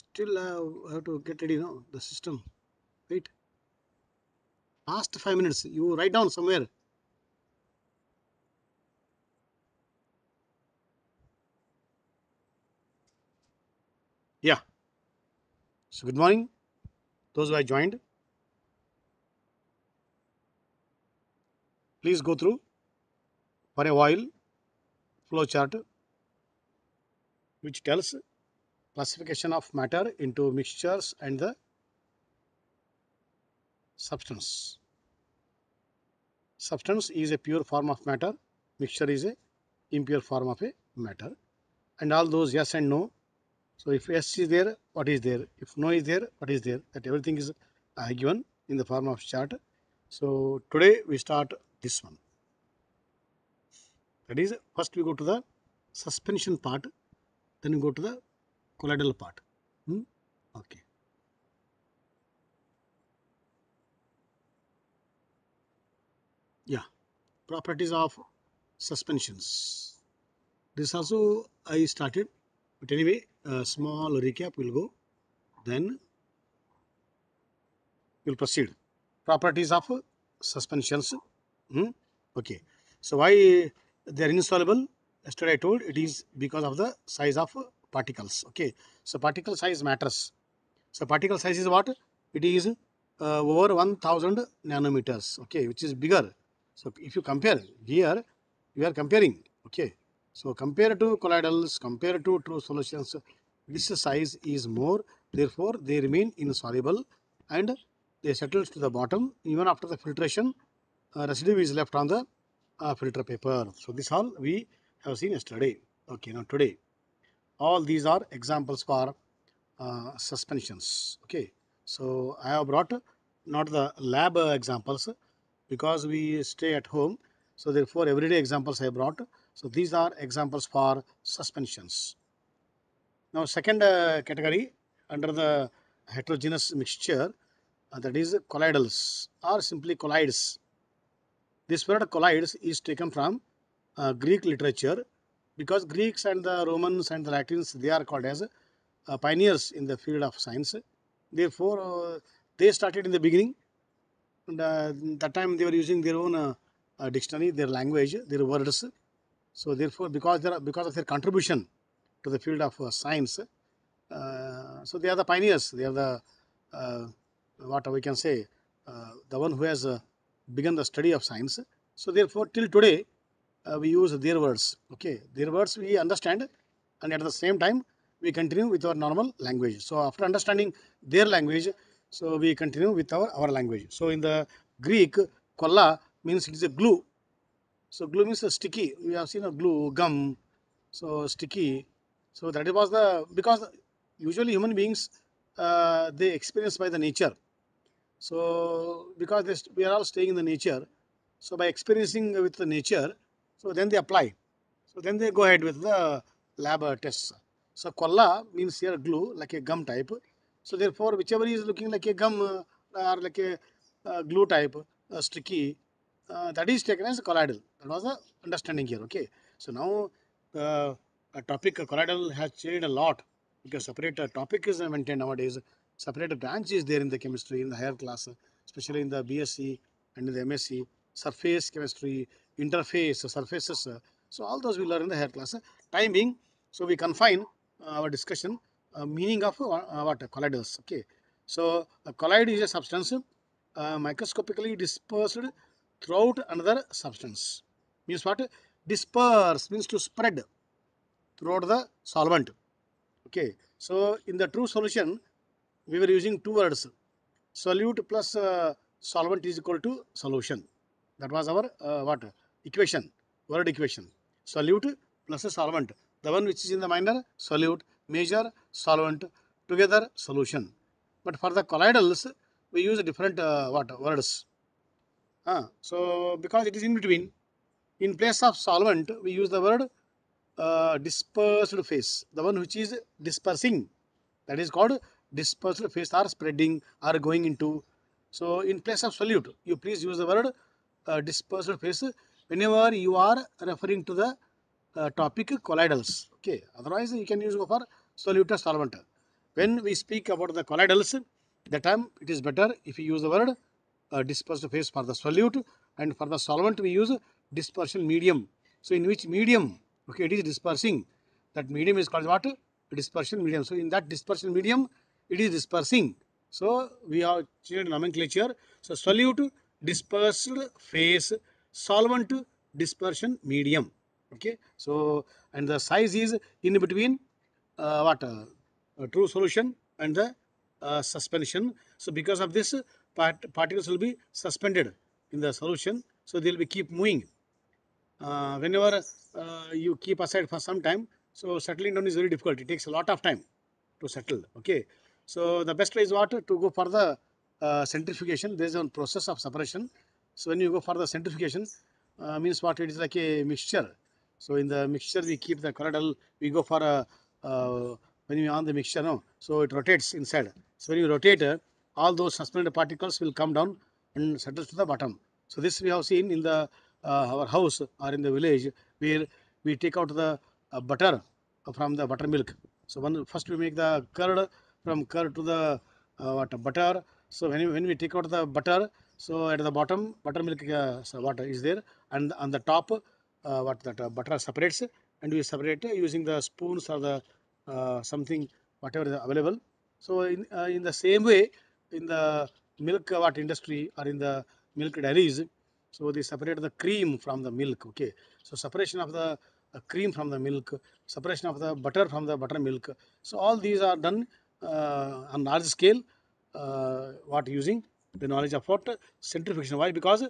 still have, have to get ready you know the system wait last five minutes you write down somewhere yeah so good morning those who have joined please go through for a while flow chart which tells classification of matter into mixtures and the substance. Substance is a pure form of matter, mixture is a impure form of a matter and all those yes and no. So if yes is there, what is there? If no is there, what is there? That everything is uh, given in the form of chart. So today we start this one. That is first we go to the suspension part, then we go to the colloidal part. Hmm? Okay. Yeah, properties of suspensions. This also I started, but anyway, a small recap will go. Then we'll proceed. Properties of suspensions. Hmm? Okay. So why they are insoluble? Yesterday I told it is because of the size of particles okay so particle size matters so particle size is what it is uh, over 1000 nanometers okay which is bigger so if you compare here you are comparing okay so compare to colloidals compare to true solutions this size is more therefore they remain insoluble and they settle to the bottom even after the filtration uh, residue is left on the uh, filter paper so this all we have seen yesterday okay now today all these are examples for uh, suspensions okay so i have brought not the lab examples because we stay at home so therefore everyday examples i brought so these are examples for suspensions now second uh, category under the heterogeneous mixture uh, that is colloidals or simply collides this word collides is taken from uh, greek literature because Greeks and the Romans and the Latins, they are called as uh, pioneers in the field of science. Therefore, uh, they started in the beginning. And, uh, that time they were using their own uh, uh, dictionary, their language, their words. So therefore, because they are, because of their contribution to the field of uh, science, so they are the pioneers. They are the what we can say, the one who has begun the study of science. So therefore, till today, uh, we use their words. Okay, their words we understand and at the same time we continue with our normal language. So after understanding their language, so we continue with our, our language. So in the Greek, kolla means it is a glue. So glue means a sticky. We have seen a glue, gum, so sticky. So that was the, because usually human beings, uh, they experience by the nature. So because we are all staying in the nature, so by experiencing with the nature, so then they apply. So then they go ahead with the lab uh, tests. So kolla means here glue, like a gum type. So therefore, whichever is looking like a gum uh, or like a uh, glue type, uh, sticky, uh, that is taken as colloidal. That was the understanding here, okay. So now the uh, topic colloidal has changed a lot because separate topic is maintained nowadays. Separate branch is there in the chemistry, in the higher class, especially in the BSc and the MSc, surface chemistry, interface, surfaces. Uh, so all those we learn in the hair class. Timing, so we confine uh, our discussion uh, meaning of what colliders. Okay. So a colloid is a substance microscopically dispersed throughout another substance. Means what? Disperse means to spread throughout the solvent. Okay. So in the true solution, we were using two words. Solute plus uh, solvent is equal to solution. That was our uh, water equation, word equation. Solute plus a solvent. The one which is in the minor, solute, major, solvent, together solution. But for the colloidals, we use different uh, what words. Uh, so, because it is in between, in place of solvent, we use the word uh, dispersed phase. The one which is dispersing, that is called dispersed phase or spreading or going into. So, in place of solute, you please use the word uh, dispersed phase whenever you are referring to the uh, topic colloidals. Okay, otherwise you can use for for soluta solvent. When we speak about the colloidals, that time it is better if you use the word uh, dispersed phase for the solute and for the solvent we use dispersion medium. So in which medium, okay, it is dispersing. That medium is called what? Dispersion medium. So in that dispersion medium, it is dispersing. So we have changed nomenclature. So solute, dispersed phase, solvent to dispersion medium okay so and the size is in between uh, what uh, true solution and the uh, suspension so because of this part particles will be suspended in the solution so they will be keep moving uh, whenever uh, you keep aside for some time so settling down is very difficult it takes a lot of time to settle okay so the best way is what to go for the uh, centrifugation there is one process of separation so when you go for the centrifugation, uh, means what it is like a mixture. So in the mixture we keep the coradal, we go for a, uh, uh, when you on the mixture no? so it rotates inside. So when you rotate, uh, all those suspended particles will come down and settle to the bottom. So this we have seen in the uh, our house or in the village where we take out the uh, butter from the buttermilk. So first we make the curd from curd to the uh, what, butter. So when, when we take out the butter, so at the bottom buttermilk uh, water is there and on the top uh, what that uh, butter separates and we separate using the spoons or the something whatever is available. So in, in the same way in the milk what industry or in the milk dairies so they separate the cream from the milk okay so separation of the uh, cream from the milk separation of the butter from the buttermilk so all these are done uh, on large scale uh, what using the knowledge of centrifugation. Why? Because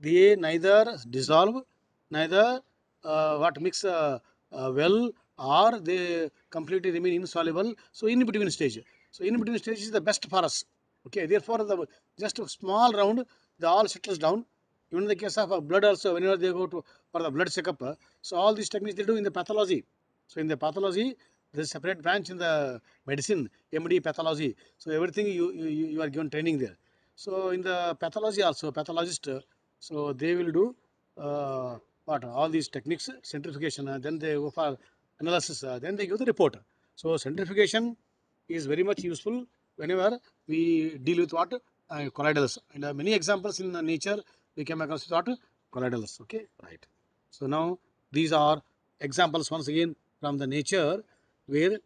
they neither dissolve, neither uh, what mix uh, uh, well, or they completely remain insoluble. So in between stage. So in between stage is the best for us. Okay. Therefore, the just a small round, the all settles down. Even in the case of blood also, whenever they go to for the blood checkup, so all these techniques they do in the pathology. So in the pathology, there is separate branch in the medicine, MD pathology. So everything you, you, you are given training there. So in the pathology also, pathologist, so they will do uh, what all these techniques, centrifugation, uh, then they go for analysis, uh, then they give the report. So centrifugation is very much useful whenever we deal with what uh, colloidals. And uh, many examples in nature we came across with what colloidals. Okay, right. So now these are examples once again from the nature where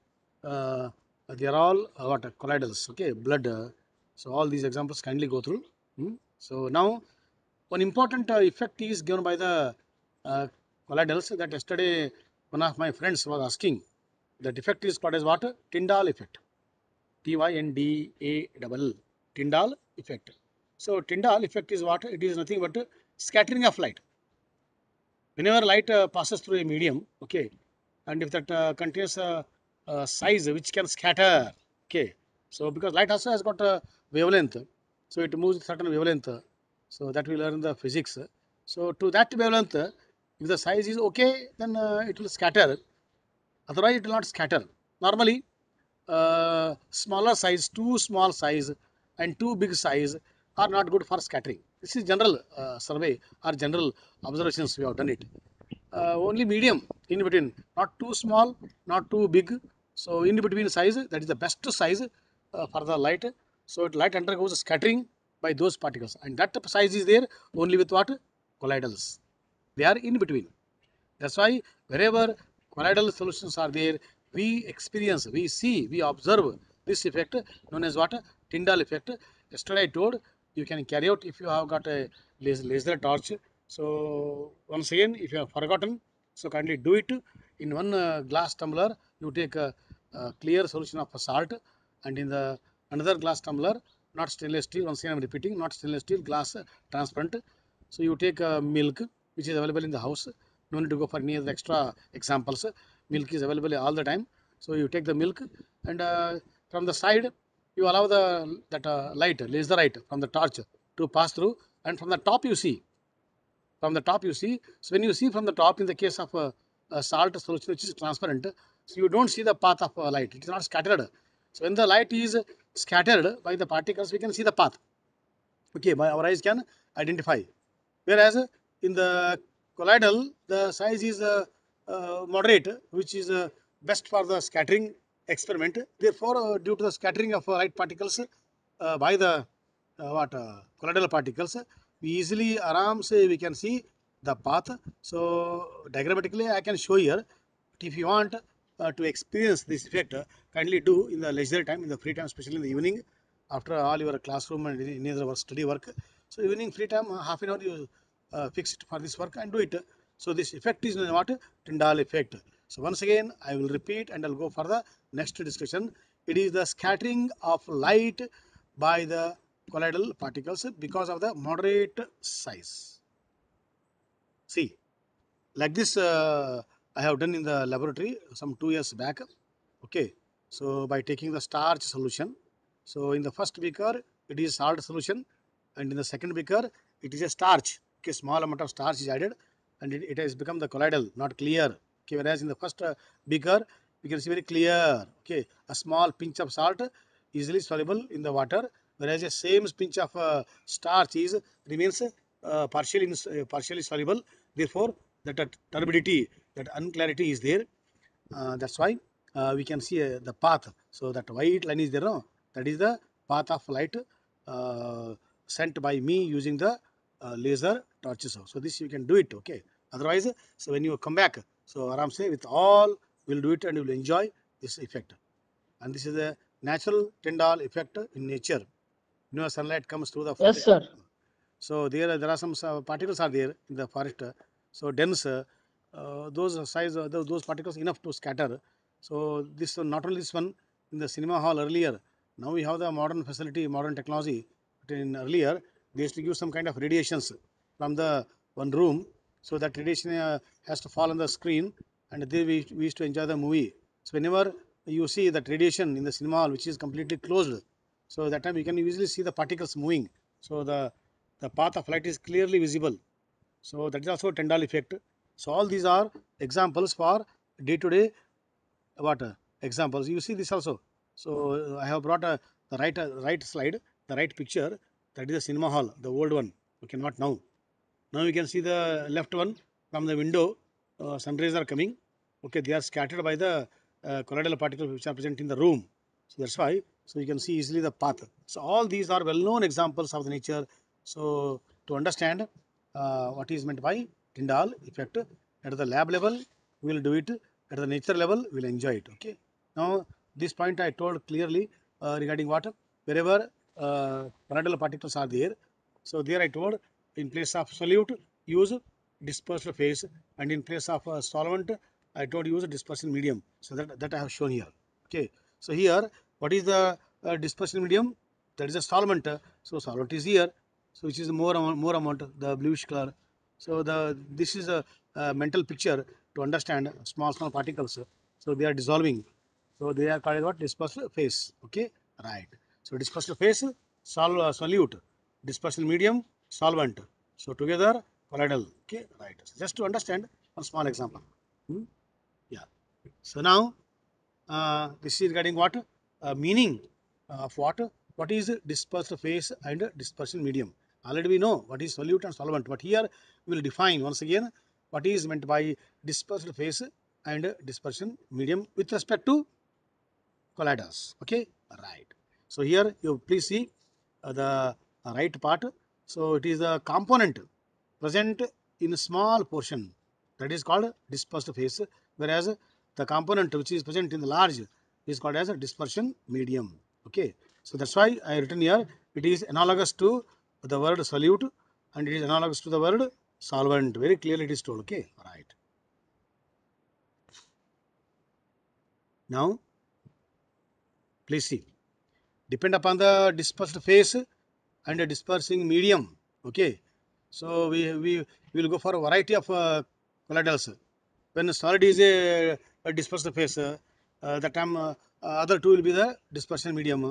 uh, they are all uh, what colloidals. Okay, blood so all these examples kindly go through. Hmm? So now one important uh, effect is given by the uh, colloidals that yesterday one of my friends was asking. That effect is called as what? Tyndall effect. T-Y-N-D-A-L-L. Tyndall effect. So Tyndall effect is what? It is nothing but scattering of light. Whenever light uh, passes through a medium, okay, and if that uh, contains a uh, uh, size which can scatter, okay, so because light also has got a wavelength, so it moves a certain wavelength. So that we learn the physics. So to that wavelength, if the size is okay, then uh, it will scatter. Otherwise, it will not scatter. Normally, uh, smaller size, too small size and too big size are not good for scattering. This is general uh, survey or general observations we have done it. Uh, only medium in between, not too small, not too big. So in between size, that is the best size uh, for the light. So light undergoes scattering by those particles and that size is there only with what? Colloidals. They are in between. That's why wherever colloidal solutions are there, we experience, we see, we observe this effect known as what? Tyndall effect. Yesterday I told you can carry out if you have got a laser torch. So once again if you have forgotten, so kindly do it in one uh, glass tumbler you take a, a clear solution of salt and in the another glass tumbler not stainless steel once again I'm repeating not stainless steel glass uh, transparent so you take uh, milk which is available in the house no need to go for any other extra examples milk is available all the time so you take the milk and uh, from the side you allow the that uh, light laser light from the torch to pass through and from the top you see from the top you see so when you see from the top in the case of uh, a salt solution which is transparent so you don't see the path of light it is not scattered so when the light is scattered by the particles, we can see the path. Okay, by our eyes can identify. Whereas in the colloidal, the size is uh, uh, moderate, which is uh, best for the scattering experiment. Therefore, uh, due to the scattering of uh, light particles uh, by the what colloidal particles, we easily aram say we can see the path. So diagrammatically, I can show here. But if you want, uh, to experience this effect, uh, kindly do in the leisure time, in the free time, especially in the evening, after all your classroom and any other study work. So evening free time, uh, half an hour you uh, fix it for this work and do it. So this effect is what? Tyndall effect. So once again, I will repeat and I'll go for the next discussion. It is the scattering of light by the colloidal particles because of the moderate size. See, like this uh, I have done in the laboratory some two years back. Okay, so by taking the starch solution. So in the first beaker, it is salt solution and in the second beaker, it is a starch. Okay, small amount of starch is added and it, it has become the colloidal, not clear. Okay, whereas in the first uh, beaker, we can see very clear. Okay, a small pinch of salt easily soluble in the water whereas the same pinch of uh, starch is remains uh, partially, uh, partially soluble therefore the turbidity that unclarity is there uh, that's why uh, we can see uh, the path so that white line is there no? that is the path of light uh, sent by me using the uh, laser torches so this you can do it okay otherwise so when you come back so aram say with all will do it and you will enjoy this effect and this is a natural Tyndall effect in nature you know sunlight comes through the forest. yes sir so there there are some uh, particles are there in the forest so dense uh, those uh, size uh, those particles enough to scatter. So this not only this one in the cinema hall earlier. Now we have the modern facility, modern technology. But in earlier, they used to give some kind of radiations from the one room. So that radiation has to fall on the screen, and there we, we used to enjoy the movie. So whenever you see that radiation in the cinema hall, which is completely closed, so that time you can easily see the particles moving. So the the path of light is clearly visible. So that is also a Tendal effect. So all these are examples for day-to-day water examples. You see this also. So I have brought a, the right uh, right slide, the right picture. That is the cinema hall, the old one. Okay, not now. Now you can see the left one from the window. Uh, sun rays are coming. Okay, they are scattered by the uh, colloidal particles which are present in the room. So that's why. So you can see easily the path. So all these are well-known examples of the nature. So to understand uh, what is meant by Tyndall effect at the lab level we will do it at the nature level we will enjoy it okay now this point I told clearly uh, regarding water wherever uh, particles are there so there I told in place of solute use dispersed phase and in place of uh, solvent I told use dispersion medium so that that I have shown here okay so here what is the uh, dispersion medium that is a solvent so solvent is here so which is more more amount the bluish color so the this is a, a mental picture to understand small small particles. So they are dissolving. So they are called what dispersal phase. Okay, right. So dispersal phase, sol uh, solute, dispersal medium, solvent. So together colloidal. Okay, right. So just to understand one small example. Hmm? Yeah. So now uh, this is regarding what uh, meaning of what what is dispersal phase and dispersion medium. Already we know what is solute and solvent, but here we will define once again what is meant by dispersed phase and dispersion medium with respect to colliders. Okay, right. So here you please see uh, the right part. So it is the component present in a small portion that is called dispersed phase whereas the component which is present in the large is called as a dispersion medium. Okay. So that's why I written here it is analogous to the word solute and it is analogous to the word solvent very clearly it is told okay right now please see depend upon the dispersed phase and dispersing medium okay so we we will go for a variety of uh, colloidals when solid is a, a dispersed phase uh, the time uh, other two will be the dispersion medium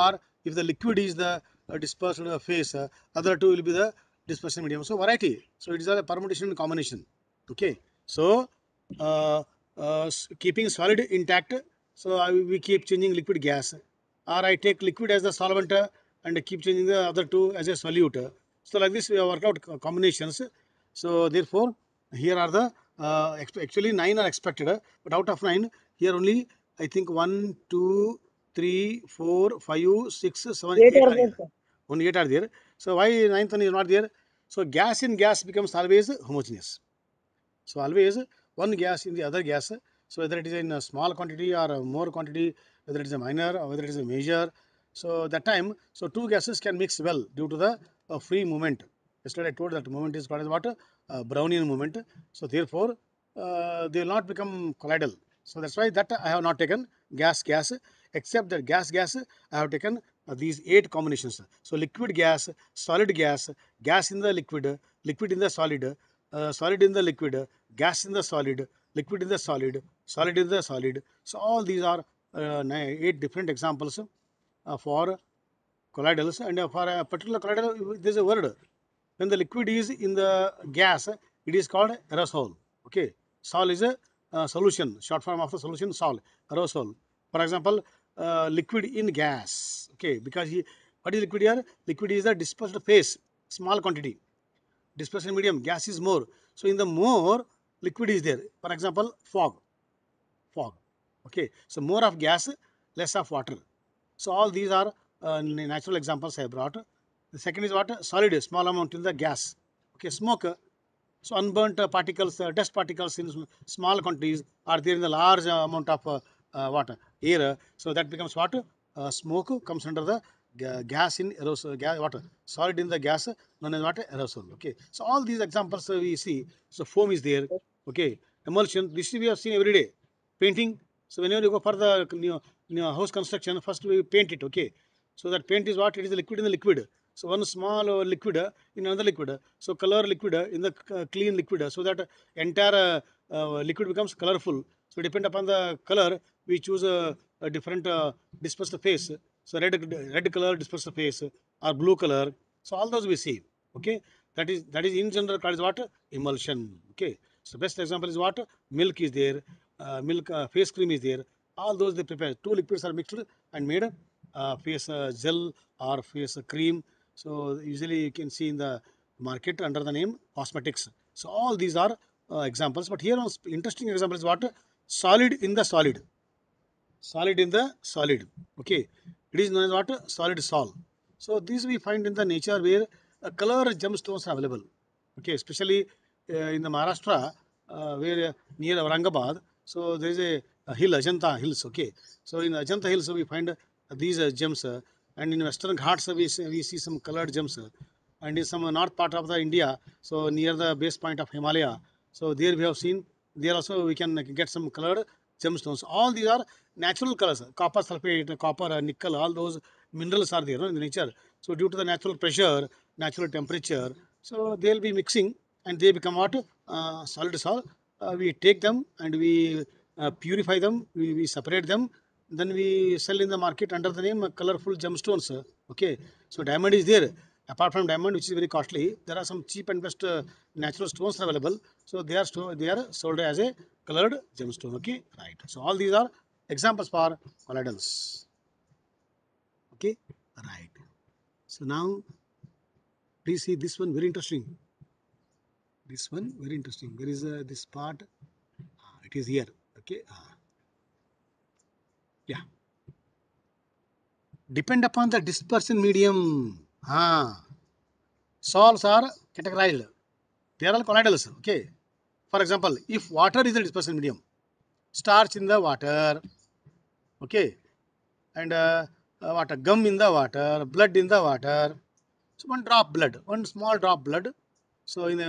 or if the liquid is the uh, dispersed phase uh, other two will be the dispersion medium. So variety. So it is a permutation and combination. Okay. So uh, uh, keeping solid intact. So I, we keep changing liquid gas. Or I take liquid as the solvent and keep changing the other two as a solute. So like this we worked out combinations. So therefore here are the uh, actually nine are expected. But out of nine here only I think one, two, three, four, five, six, seven, eight, eight are there. Only eight are there. So why ninth one is not there? So gas in gas becomes always homogeneous. So always one gas in the other gas. So whether it is in a small quantity or a more quantity, whether it is a minor or whether it is a major. So that time, so two gases can mix well due to the uh, free movement. Yesterday I told that movement is called as what? Uh, Brownian movement. So therefore, uh, they will not become collidal. So that's why that I have not taken gas gas except that gas gas I have taken uh, these eight combinations. So liquid gas, solid gas, gas in the liquid, liquid in the solid, uh, solid in the liquid, gas in the solid, liquid in the solid, solid in the solid. So all these are uh, eight different examples uh, for colloidals and uh, for a particular colloidal there is a word. When the liquid is in the gas, it is called aerosol. Okay, sol is a uh, solution, short form of the solution sol, aerosol. For example, uh, liquid in gas okay because he, what is liquid here liquid is the dispersed phase small quantity dispersed medium gas is more so in the more liquid is there for example fog fog okay so more of gas less of water so all these are uh, natural examples I brought the second is what solid small amount in the gas okay smoke so unburnt particles, uh, dust particles in small quantities are there in the large amount of uh, uh water. Here, So that becomes what? Uh, smoke comes under the gas in aerosol, gas, water, solid in the gas, known as what? Aerosol. Okay. So all these examples we see. So foam is there. Okay. Emulsion. This we have seen every day. Painting. So whenever you go for the you know, you know, house construction, first we paint it. Okay. So that paint is what? It is liquid in the liquid. So one small liquid in another liquid. So color liquid in the uh, clean liquid. So that entire uh, liquid becomes colorful. So depend upon the color, we choose a, a different uh, disperse face. So red red color dispersed phase face or blue color. So all those we see. Okay, that is that is in general called is what emulsion. Okay, so best example is what milk is there, uh, milk uh, face cream is there. All those they prepare. Two liquids are mixed and made uh, face uh, gel or face cream. So usually you can see in the market under the name cosmetics. So all these are uh, examples. But here, interesting example is what solid in the solid solid in the solid okay it is known as what solid sol so these we find in the nature where uh, color gemstones are available okay especially uh, in the maharashtra uh, where uh, near aurangabad so there is a, a, hill ajanta hills okay so in ajanta hills we find uh, these uh, gems uh, and in western ghats we, we see some colored gems and in some north part of the india so near the base point of himalaya so there we have seen there also we can get some colored gemstones. All these are natural colors, copper sulfate, copper, uh, nickel, all those minerals are there no, in the nature. So due to the natural pressure, natural temperature, so they'll be mixing and they become what? Uh, solids Uh, we take them and we uh, purify them, we, we separate them, then we sell in the market under the name colorful gemstones. Okay, so diamond is there, apart from diamond which is very costly there are some cheap and best uh, natural stones available so they are they are sold as a colored gemstone okay right so all these are examples for colloidals okay right so now please see this one very interesting this one very interesting there is uh, this part ah, it is here okay ah. yeah depend upon the dispersion medium sols are categorized there are colloidals okay for example if water is the dispersion medium starch in the water okay and water gum in the water blood in the water so one drop blood one small drop blood so in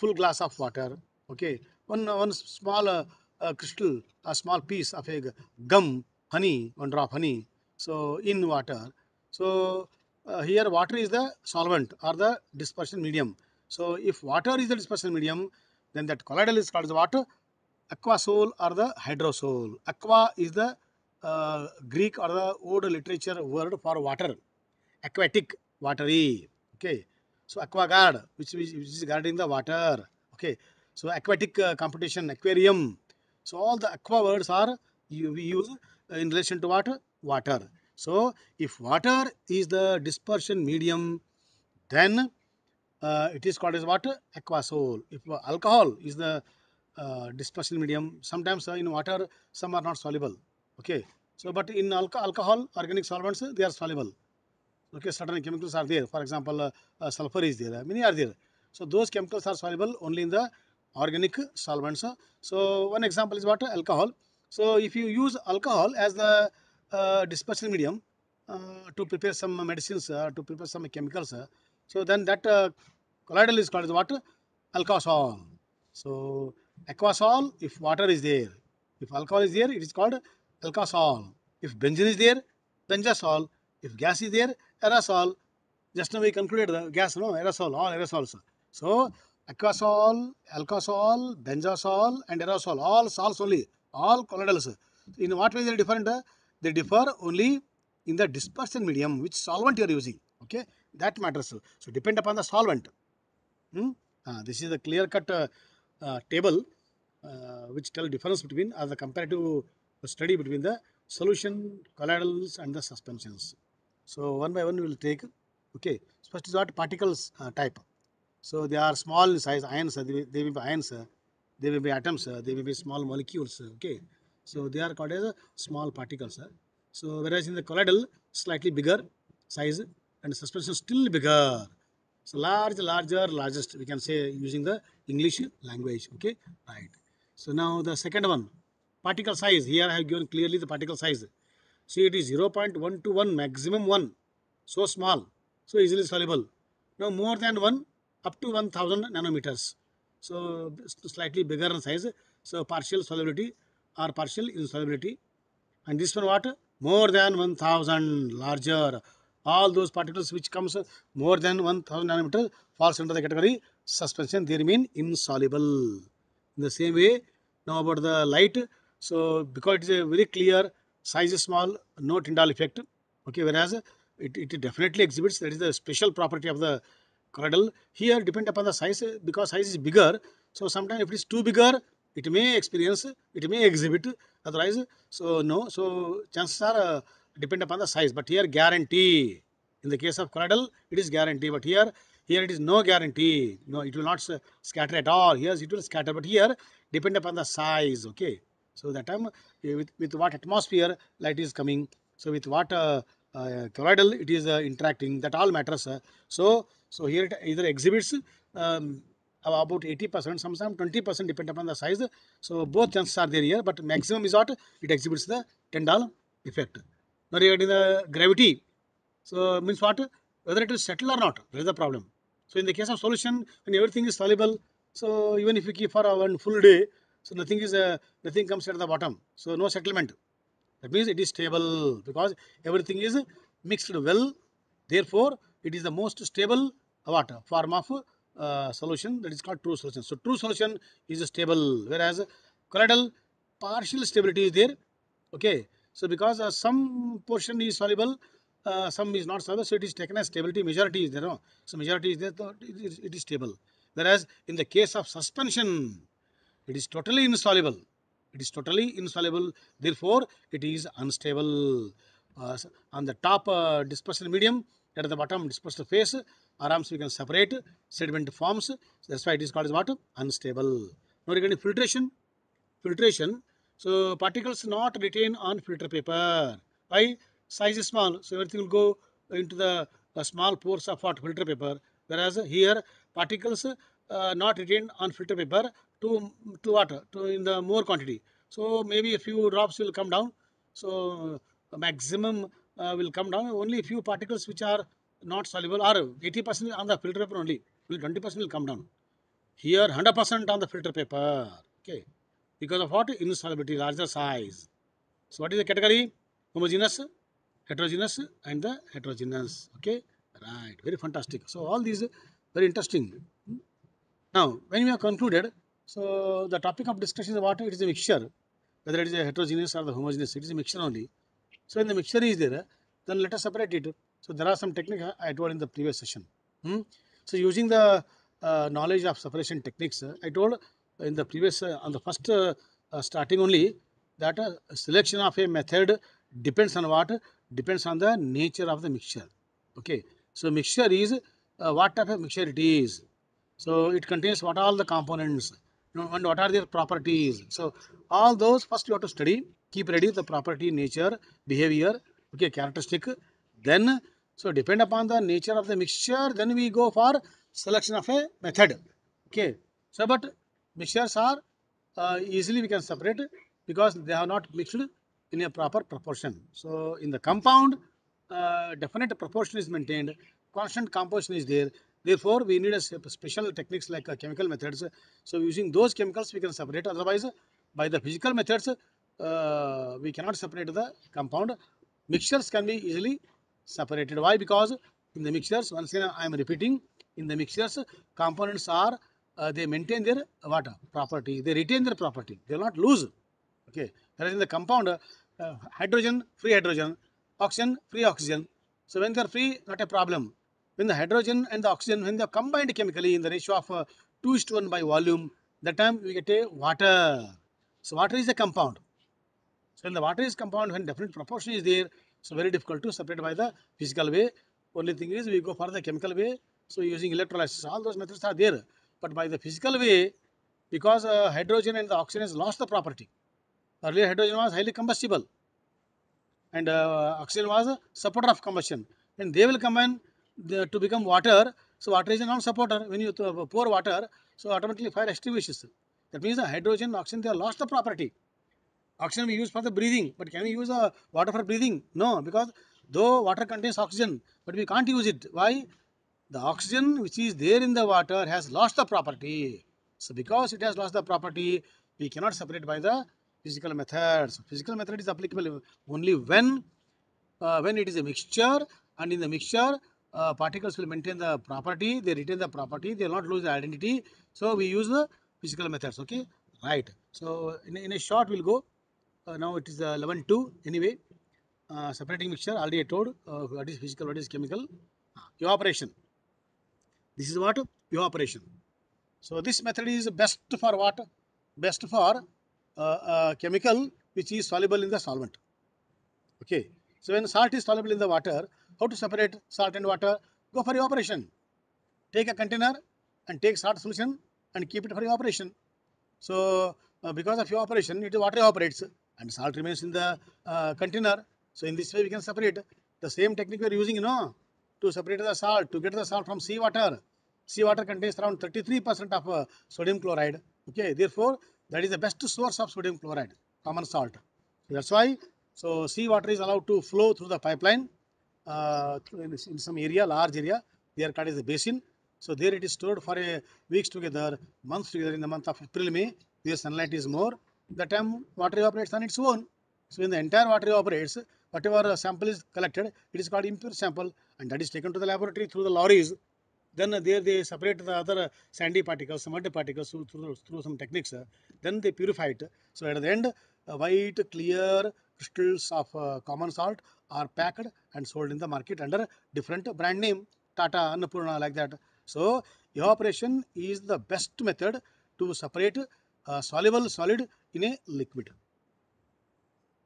full glass of water okay one one small crystal a small piece of a gum honey one drop honey so in water so uh, here water is the solvent or the dispersion medium. So if water is the dispersion medium, then that colloidal is called as water. Aquasol or the hydrosol. Aqua is the uh, Greek or the old literature word for water. Aquatic, watery. Okay. So aqua guard, which, which, which is guarding the water. Okay. So aquatic uh, competition, aquarium. So all the aqua words are you, we use in relation to water, water. So, if water is the dispersion medium, then uh, it is called as water aquasol. If alcohol is the uh, dispersion medium, sometimes uh, in water some are not soluble. Okay. So, but in alco alcohol, organic solvents, they are soluble. Okay, certain chemicals are there. For example, uh, uh, sulfur is there. Many are there. So, those chemicals are soluble only in the organic solvents. So, one example is water alcohol. So, if you use alcohol as the a uh, dispersion medium uh, to prepare some medicines uh, to prepare some chemicals. so then that colloidal is called as what? Alcohol. So aquasol if water is there. If alcohol is there, it is called alcohol. If benzene is there, benzosol. If gas is there, aerosol. Just now we concluded the gas, no? Aerosol, all aerosols. So aquasol, alcohol, benzosol and aerosol, all sols only, all colloidals. In what way they are different? they differ only in the dispersion medium which solvent you are using okay that matters so depend upon the solvent hmm? Ah, this is the clear cut uh, uh, table uh, which tell difference between as a comparative study between the solution colloidals and the suspensions so one by one we will take okay first is what particles uh, type so they are small size ions they, they may be ions they may be atoms they may be small molecules okay so they are called as small particles. So whereas in the colloidal, slightly bigger size and suspension still bigger. So large, larger, largest, we can say using the English language. Okay, right. So now the second one, particle size. Here I have given clearly the particle size. So it is 0.1 to 1, maximum 1. So small, so easily soluble. Now more than 1, up to 1000 nanometers. So slightly bigger in size. So partial solubility or partial insolubility and this one what more than 1000 larger all those particles which comes more than 1000 nanometer falls under the category suspension they remain insoluble in the same way now about the light so because it is a very clear size is small no tyndall effect okay whereas it, it definitely exhibits that is the special property of the cradle here depend upon the size because size is bigger so sometimes if it is too bigger it may experience, it may exhibit, otherwise, so no, so chances are uh, depend upon the size, but here guarantee. In the case of cradle, it is guarantee, but here, here it is no guarantee. No, it will not scatter at all. Here it will scatter, but here depend upon the size, okay. So that time, eh, with, with what atmosphere light is coming, so with what uh, uh, colloidal it is uh, interacting that all matters uh, so so here it either exhibits um, about 80%, sometimes 20% depend upon the size. So both chances are there here, but maximum is what? It exhibits the Tyndall effect. Now regarding the gravity, so means what? Whether it will settle or not, that is the problem. So in the case of solution, when everything is soluble, so even if you keep for one full day, so nothing is uh, nothing comes at the bottom. So no settlement. That means it is stable because everything is mixed well. Therefore, it is the most stable what, form of uh, solution that is called true solution. So true solution is a stable whereas colloidal partial stability is there okay. So because uh, some portion is soluble uh, some is not soluble so it is taken as stability majority is there no? So majority is there so it is, it is stable whereas in the case of suspension it is totally insoluble it is totally insoluble therefore it is unstable uh, on the top uh, dispersion medium at the bottom dispersed phase Arms, we can separate sediment forms. that's why it is called as what? Unstable. Now regarding filtration, filtration, so particles not retain on filter paper. Why? Size is small, so everything will go into the uh, small pores of what? Filter paper. Whereas here particles uh, not retained on filter paper to, to water, to in the more quantity. So maybe a few drops will come down. So maximum uh, will come down. Only few particles which are not soluble or 80% on the filter paper only, only 20% will come down. Here 100% on the filter paper, okay, because of what? Insolubility, larger size. So what is the category? Homogeneous, heterogeneous and the heterogeneous, okay, right, very fantastic. So all these very interesting. Now, when we have concluded, so the topic of discussion is about it is a mixture, whether it is a heterogeneous or the homogeneous, it is a mixture only. So when the mixture is there, then let us separate it. So there are some techniques I told in the previous session. Hmm? So using the uh, knowledge of separation techniques, uh, I told in the previous, uh, on the first uh, uh starting only, that uh, selection of a method depends on what? Depends on the nature of the mixture. Okay. So mixture is, what type of mixture it is. So it contains what all the components and what are their properties. So all those first you have to study, keep ready the property, nature, behavior, okay, characteristic, then so depend upon the nature of the mixture, then we go for selection of a method. Okay. So but mixtures are uh, easily we can separate because they are not mixed in a proper proportion. So in the compound, uh, definite proportion is maintained, constant composition is there. Therefore, we need a special techniques like uh, chemical methods. So using those chemicals, we can separate. Otherwise, by the physical methods, uh, we cannot separate the compound. Mixtures can be easily separated. Why? Because in the mixtures, once again I am repeating, in the mixtures components are, uh, they maintain their what? Property. They retain their property. They will not lose. Okay. Whereas in the compound, uh, hydrogen, free hydrogen, oxygen, free oxygen. So when they are free, not a problem. When the hydrogen and the oxygen, when they are combined chemically in the ratio of uh, 2 is to 1 by volume, that time we get a water. So water is a compound. So when the water is compound, when definite proportion is there, So very difficult to separate by the physical way. Only thing is we go for the chemical way. So using electrolysis, all those methods are there. But by the physical way, because uh, hydrogen and the oxygen has lost the property. Earlier hydrogen was highly combustible and uh, oxygen was a supporter of combustion. And they will combine the, to become water. So water is a non-supporter. When you pour water, so automatically fire extinguishes. That means the hydrogen and oxygen, they have lost the property. Oxygen we use for the breathing, but can we use uh, water for breathing? No, because though water contains oxygen, but we can't use it. Why? The oxygen which is there in the water has lost the property. So because it has lost the property, we cannot separate by the physical methods. Physical method is applicable only when, uh, when it is a mixture and in the mixture uh, particles will maintain the property, they retain the property, they will not lose the identity. So we use the physical methods, okay? Right. So in, in a short we'll go. Uh, now it is uh, 11 2 anyway uh, separating mixture already I told what is physical what is chemical evaporation this is what evaporation so this method is best for what best for chemical which is soluble in the solvent okay so when salt is soluble in the water how to separate salt and water go for evaporation take a container and take salt solution and keep it for evaporation so uh, because of evaporation, it is water evaporates and salt remains in the uh, container. So in this way we can separate. The same technique we are using, you know, to separate the salt, to get the salt from sea water. Sea water contains around 33% of uh, sodium chloride. Okay, therefore that is the best source of sodium chloride, common salt. that's why so sea water is allowed to flow through the pipeline uh, in, in some area, large area. There are called as a basin. So there it is stored for a weeks together, months together in the month of April, May. the sunlight is more the term water evaporates on its own. So when the entire water evaporates, whatever sample is collected, it is called impure sample and that is taken to the laboratory through the lorries. Then there they separate the other sandy particles, mud particles through, through, through some techniques. Then they purify it. So at the end, white, clear crystals of uh, common salt are packed and sold in the market under different brand name, Tata, Annapurna like that. So evaporation is the best method to separate uh, soluble solid in a liquid.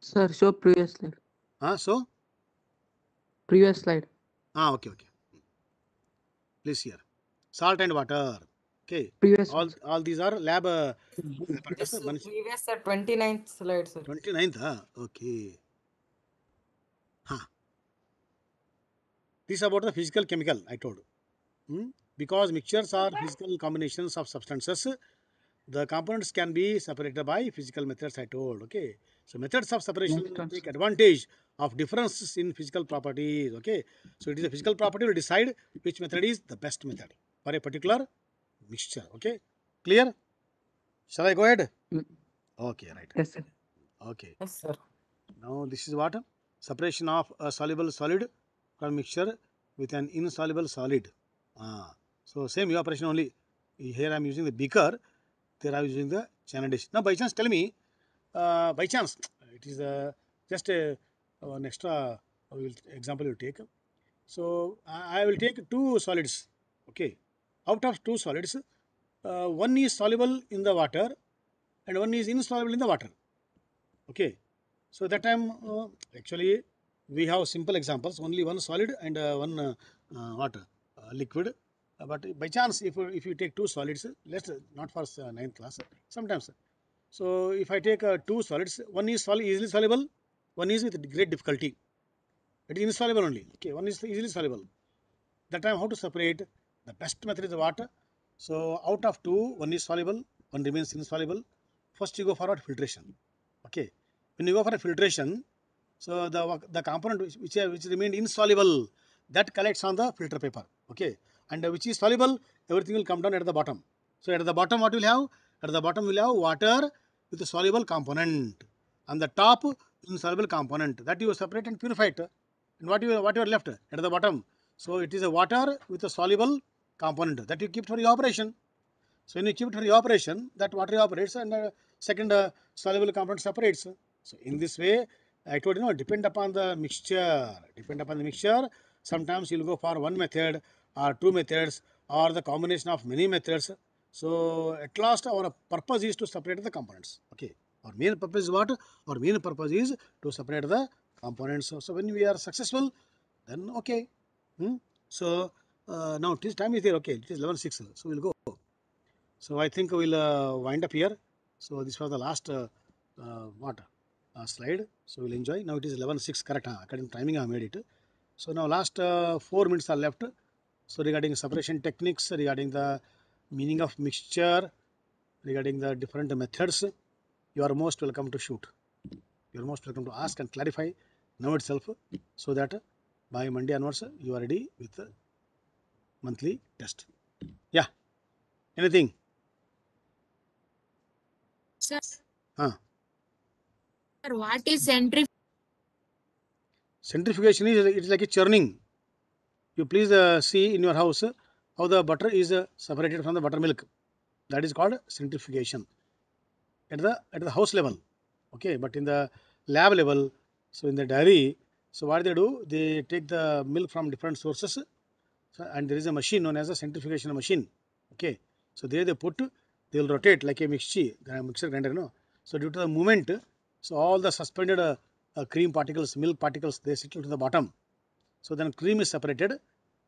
Sir, show previous slide. Ah, so? Previous slide. Ah, okay, okay. Please here. Salt and water. Okay. Previous. All, all these are lab. Uh, yes, sir, previous sir, 29th slide, sir. 29th, ah, okay. Huh. This about the physical chemical, I told. Hmm? Because mixtures are physical combinations of substances the components can be separated by physical methods I told okay so methods of separation take advantage of differences in physical properties okay so it is a physical property will decide which method is the best method for a particular mixture okay clear shall I go ahead mm. okay right yes sir okay yes sir now this is what separation of a soluble solid from mixture with an insoluble solid ah. so same operation only here I am using the beaker they are using the China dish. Now by chance tell me, uh, by chance it is uh, just a, uh, an extra uh, example you take. So I will take two solids. Okay, out of two solids, uh, one is soluble in the water and one is insoluble in the water. Okay, so that time uh, actually we have simple examples only one solid and uh, one uh, water liquid uh, but by chance, if, if you take two solids, uh, let's uh, not for ninth class, sometimes. So if I take two solids, one is sol easily soluble, one is with great difficulty. It is insoluble only. Okay, one is easily soluble. That time how to separate? The best method is water. So out of two, one is soluble, one remains insoluble. First you go for a Filtration. Okay. When you go for a filtration, so the, the component which, which, which remained insoluble, that collects on the filter paper. Okay and which is soluble, everything will come down at the bottom. So at the bottom what will have? At the bottom will have water with a soluble component. and the top insoluble component that you separate and purify it. And what you what you are left at the bottom. So it is a water with a soluble component that you keep for operation. So when you keep it for operation, that water evaporates and uh, second uh, soluble component separates. So in this way, I told you know, depend upon the mixture, depend upon the mixture. Sometimes you'll go for one method, or two methods or the combination of many methods. So at last our purpose is to separate the components. Okay. Our main purpose is what? Our main purpose is to separate the components. So, when we are successful, then okay. Hmm? So uh, now this time is there. Okay, it is 11.6. So we'll go. So I think we'll uh, wind up here. So this was the last uh, uh what uh, slide. So we'll enjoy. Now it is 11.6 correct. Huh? According to timing I made it. So now last uh, 4 minutes are left. So regarding separation techniques, regarding the meaning of mixture, regarding the different methods, you are most welcome to shoot. You are most welcome to ask and clarify now itself so that by Monday onwards you are ready with the monthly test. Yeah. Anything? Sir. Huh. Sir, what is centrifugation? Centrifugation is it is like a churning you please uh, see in your house how the butter is uh, separated from the buttermilk. That is called centrifugation at the at the house level. Okay, but in the lab level, so in the dairy, so what they do, they take the milk from different sources, so, and there is a machine known as a centrifugation machine. Okay, so there they put, they will rotate like a mixture, uh, mixer grinder, know. So due to the movement, so all the suspended uh, uh cream particles, milk particles, they settle to the bottom. So then cream is separated,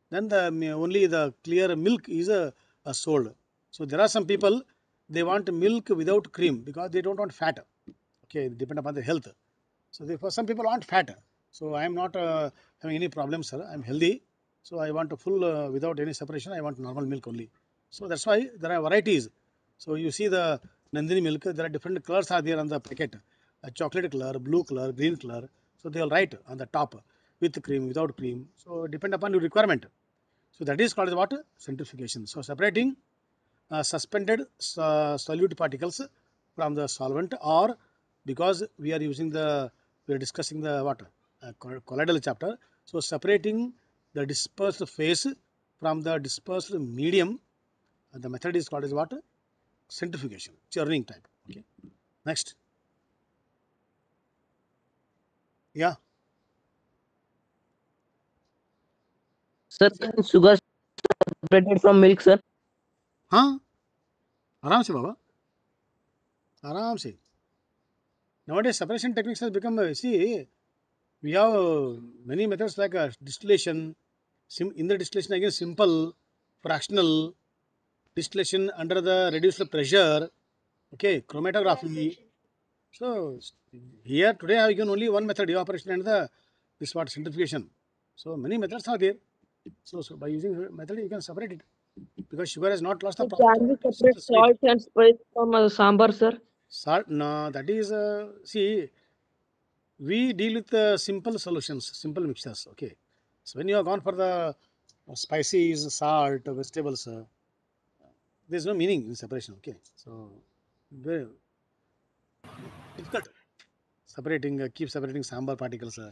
then the only the clear milk is uh, uh, sold. So there are some people they want milk without cream because they don't want fat. Okay, depend upon the health. So therefore some people want fat. So I am not uh, having any problem, sir. I am healthy. So I want a full uh, without any separation. I want normal milk only. So that's why there are varieties. So you see the Nandini milk. There are different colors are there on the packet. A chocolate color, blue color, green color. So they will write on the top with cream, without cream. So depend upon your requirement. So that is called as what? Centrifugation. So separating uh, suspended uh, solute particles from the solvent or because we are using the, we are discussing the what? Uh, colloidal chapter. So separating the dispersed phase from the dispersed medium, the method is called as what? Centrifugation, churning type. Okay. Next. Yeah. Sir sugar separated from milk sir हाँ आराम से बाबा आराम से not a separation techniques become see we have many methods like distillation in the distillation again simple fractional distillation under the reduced pressure okay chromatography so here today have given only one method operation and the this what centrifugation so many methods are there So, so by using method, you can separate it because sugar has not lost the. can we separate salt and spice from uh, sambar, sir? Salt, no, that is uh, see. We deal with uh, simple solutions, simple mixtures. Okay, so when you are gone for the uh, spices, salt, vegetables, uh, there is no meaning in separation. Okay, so very difficult separating, uh, keep separating sambar particles. Uh,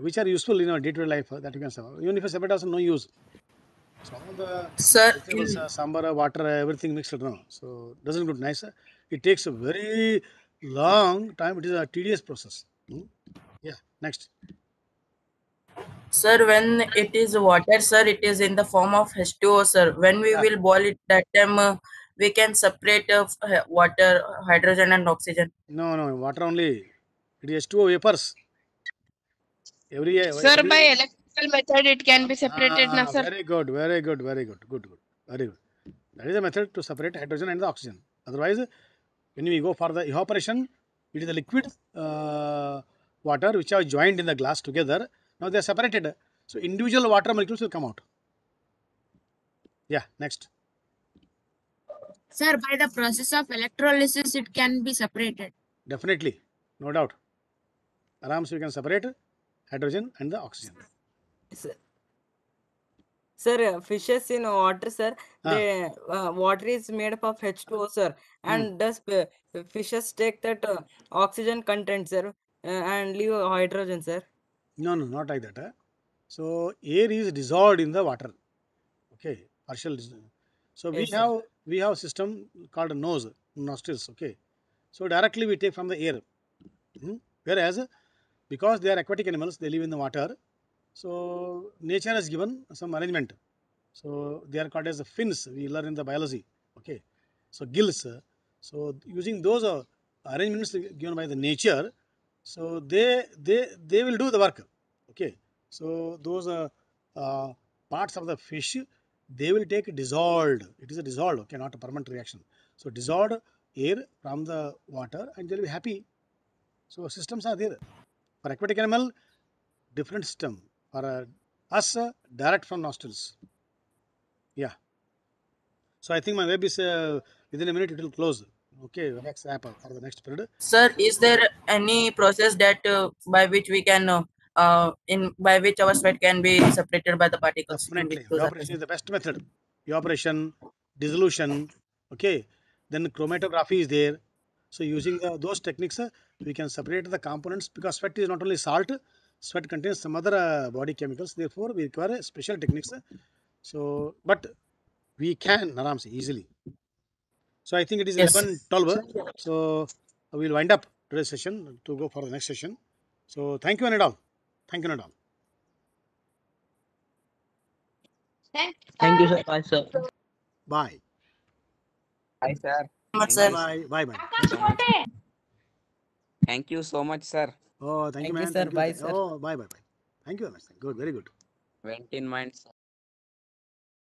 which are useful in our day-to-day life uh, that you can serve. Even if you separate also no use. So all the Sir, vegetables, uh, sambar, uh, water, uh, everything mixed now. So doesn't look nice. It takes a very long time. It is a tedious process. Hmm? Yeah. Next. Sir, when it is water, sir, it is in the form of H2O, sir. When we yeah. will boil it, that time uh, we can separate uh, water, hydrogen and oxygen. No, no, water only. It is H2O vapors every sir every, by electrical method it can be separated ah, na, sir very good very good very good good good very good that is a method to separate hydrogen and the oxygen otherwise when we go for the evaporation it is the liquid uh, water which are joined in the glass together now they are separated so individual water molecules will come out yeah next sir by the process of electrolysis it can be separated definitely no doubt arams we can separate hydrogen and the oxygen. Sir, sir uh, fishes in water, sir, ah. they, uh, water is made up of H2O, hmm. sir. And mm. does uh, fishes take that uh, oxygen content, sir, uh, and leave hydrogen, sir? No, no, not like that. Huh? So, air is dissolved in the water. Okay, partial. So, yes, we sir. have we have system called nose, nostrils. Okay, so directly we take from the air. Hmm? Whereas because they are aquatic animals, they live in the water. So nature has given some arrangement. So they are called as the fins, we learn in the biology, okay. So gills, so using those uh, arrangements given by the nature, so they, they, they will do the work, okay. So those are uh, uh, parts of the fish, they will take dissolved, it is a dissolved, okay, not a permanent reaction. So dissolved air from the water and they will be happy. So systems are there. For aquatic animal, different system. For uh, us, uh, direct from nostrils. Yeah. So I think my web is uh, within a minute it will close. Okay, next app uh, for the next period. Sir, is there any process that uh, by which we can uh, in by which our sweat can be separated by the particles? Definitely, Operation is the best method. Evaporation, dissolution. Okay, then chromatography is there. So using those techniques, uh, we can separate the components because sweat is not only salt sweat contains some other uh, body chemicals therefore we require special techniques so but we can Naramsi easily so i think it is yes. 11 12 so we will wind up today's session to go for the next session so thank you and thank you and thank, you sir bye sir bye bye sir bye bye bye, bye. Thank you so much, sir. Oh, thank, thank you, man. You, sir. Thank you. Bye, sir. Oh, bye, bye, bye. Thank you very much. Good, very good. Went in mind, sir.